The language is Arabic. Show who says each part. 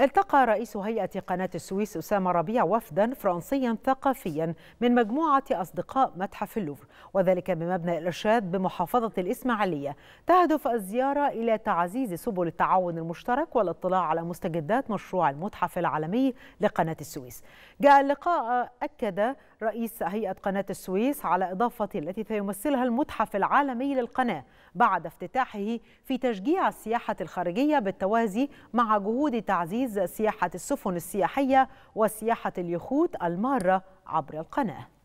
Speaker 1: التقى رئيس هيئة قناة السويس أسامة ربيع وفدا فرنسيا ثقافيا من مجموعة أصدقاء متحف اللوفر وذلك بمبنى الإرشاد بمحافظة الإسماعيلية تهدف الزيارة إلى تعزيز سبل التعاون المشترك والاطلاع على مستجدات مشروع المتحف العالمي لقناة السويس جاء اللقاء أكد رئيس هيئة قناة السويس على إضافة التي سيمثلها المتحف العالمي للقناة بعد افتتاحه في تشجيع السياحة الخارجية بالتوازي مع جهود تعزيز تنفيذ سياحة السفن السياحية وسياحة اليخوت المارة عبر القناة